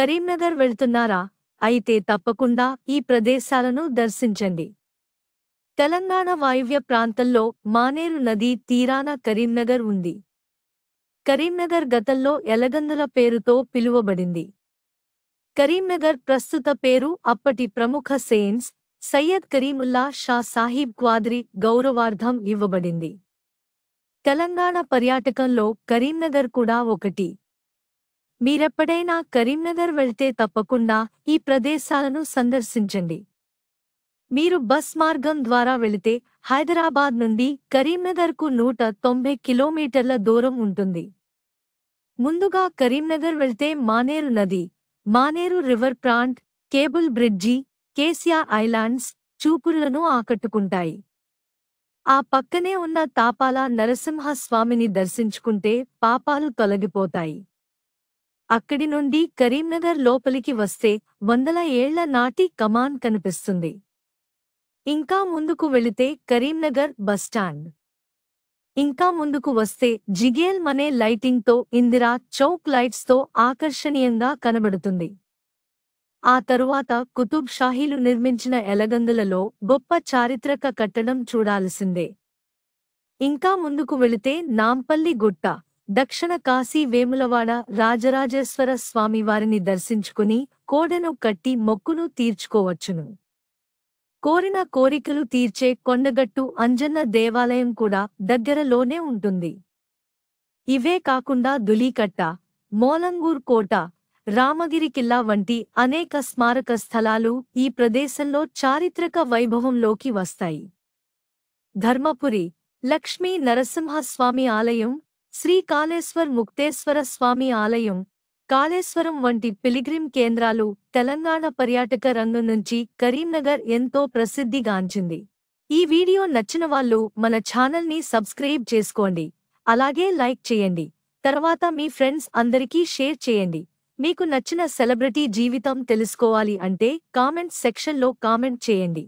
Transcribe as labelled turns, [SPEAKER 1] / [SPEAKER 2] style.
[SPEAKER 1] కరీంనగర్ వెళ్తున్నారా అయితే తప్పకుండా ఈ ప్రదేశాలను దర్శించండి తెలంగాణ వాయువ్య ప్రాంతంలో మానేరు నది తీరాన కరీంనగర్ ఉంది కరీంనగర్ గతంలో ఎలగందుల పేరుతో పిలువబడింది కరీంనగర్ ప్రస్తుత పేరు అప్పటి ప్రముఖ సెయిన్స్ సయ్యద్ కరీముల్లా షా సాహిబ్ క్వాద్రి గౌరవార్థం ఇవ్వబడింది తెలంగాణ పర్యాటకంలో కరీంనగర్ కూడా ఒకటి మీరెప్పుడైనా కరీంనగర్ వెళ్తే తప్పకుండా ఈ ప్రదేశాలను సందర్శించండి మీరు బస్ మార్గం ద్వారా వెళితే హైదరాబాద్ నుండి కరీంనగర్కు నూట తొంభై కిలోమీటర్ల దూరం ఉంటుంది ముందుగా కరీంనగర్ వెళ్తే మానేరు నది Maneru river front cable bridge కేసియా ఐలాండ్స్ చూపుళ్లను ఆకట్టుకుంటాయి ఆ పక్కనే ఉన్న తాపాల నరసింహస్వామిని దర్శించుకుంటే పాపాలు తొలగిపోతాయి అక్కడి నుండి కరీంనగర్ లోపలికి వస్తే వందల ఏళ్ల నాటి కమాన్ కనిపిస్తుంది ఇంకా ముందుకు వెళితే కరీంనగర్ బస్టాండ్ ఇంకా ముందుకు వస్తే జిగేల్ మనే లైటింగ్తో ఇందిరా చౌక్ లైట్స్తో ఆకర్షణీయంగా కనబడుతుంది ఆ తరువాత కుతుబ్ షాహీలు నిర్మించిన ఎలగందులలో గొప్ప చారిత్రక కట్టడం చూడాల్సిందే ఇంకా ముందుకు వెళితే నాంపల్లి గుట్ట దక్షిణ కాశీ వేములవాడ రాజరాజేశ్వర స్వామివారిని దర్శించుకుని కోడెను కట్టి మొక్కును తీర్చుకోవచ్చును కోరిన కోరికలు తీర్చే కొండగట్టు అంజన్న దేవాలయం కూడా దగ్గరలోనే ఉంటుంది ఇవే కాకుండా దులీకట్ట మోలంగూర్ కోట రామగిరి కిల్లా వంటి అనేక స్మారక స్థలాలు ఈ ప్రదేశంలో చారిత్రక వైభవంలోకి వస్తాయి ధర్మపురి లక్ష్మీ నరసింహస్వామి ఆలయం శ్రీ కాళేశ్వర్ ముక్తేశ్వర స్వామి ఆలయం కాళేశ్వరం వంటి పిలిగ్రిమ్ కేంద్రాలు తెలంగాణ పర్యాటక రంగం నుంచి కరీంనగర్ ఎంతో ప్రసిద్ధిగాంచింది ఈ వీడియో నచ్చిన వాళ్ళు మన ఛానల్ని సబ్స్క్రైబ్ చేసుకోండి అలాగే లైక్ చేయండి తర్వాత మీ ఫ్రెండ్స్ అందరికీ షేర్ చేయండి మీకు నచ్చిన సెలబ్రిటీ జీవితం తెలుసుకోవాలి అంటే కామెంట్ సెక్షన్లో కామెంట్ చేయండి